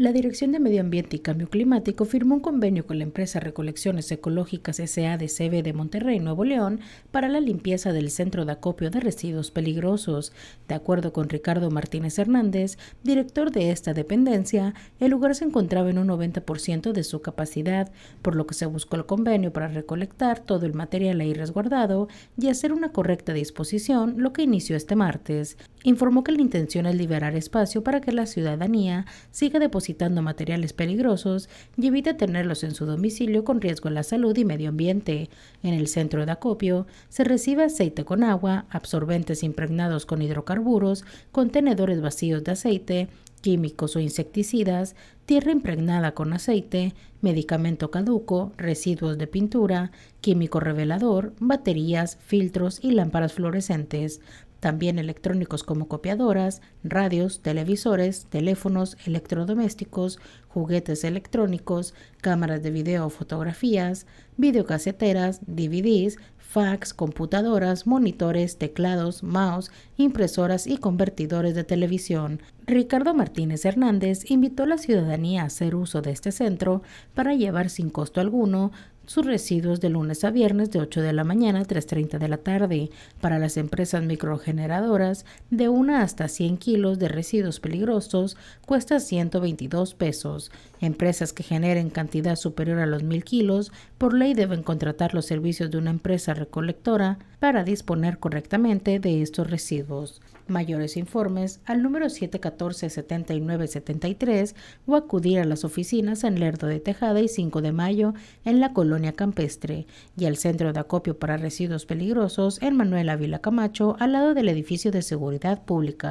La Dirección de Medio Ambiente y Cambio Climático firmó un convenio con la empresa Recolecciones Ecológicas SADCB de Monterrey, Nuevo León, para la limpieza del centro de acopio de residuos peligrosos. De acuerdo con Ricardo Martínez Hernández, director de esta dependencia, el lugar se encontraba en un 90% de su capacidad, por lo que se buscó el convenio para recolectar todo el material ahí resguardado y hacer una correcta disposición, lo que inició este martes. Informó que la intención es liberar espacio para que la ciudadanía siga depositando materiales peligrosos y evita tenerlos en su domicilio con riesgo a la salud y medio ambiente. En el centro de acopio se recibe aceite con agua, absorbentes impregnados con hidrocarburos, contenedores vacíos de aceite, químicos o insecticidas, tierra impregnada con aceite, medicamento caduco, residuos de pintura, químico revelador, baterías, filtros y lámparas fluorescentes, también electrónicos como copiadoras, radios, televisores, teléfonos, electrodomésticos, juguetes electrónicos, cámaras de video o fotografías, videocaseteras, DVDs, fax, computadoras, monitores, teclados, mouse, impresoras y convertidores de televisión. Ricardo Martínez Hernández invitó a la ciudadanía a hacer uso de este centro para llevar sin costo alguno sus residuos de lunes a viernes de 8 de la mañana a 3.30 de la tarde. Para las empresas microgeneradoras, de 1 hasta 100 kilos de residuos peligrosos cuesta 122 pesos. Empresas que generen cantidad superior a los 1.000 kilos por ley deben contratar los servicios de una empresa recolectora para disponer correctamente de estos residuos. Mayores informes al número 714-7973 o acudir a las oficinas en Lerdo de Tejada y 5 de Mayo en la Colonia Campestre y al Centro de Acopio para Residuos Peligrosos en Manuel Ávila Camacho al lado del edificio de Seguridad Pública.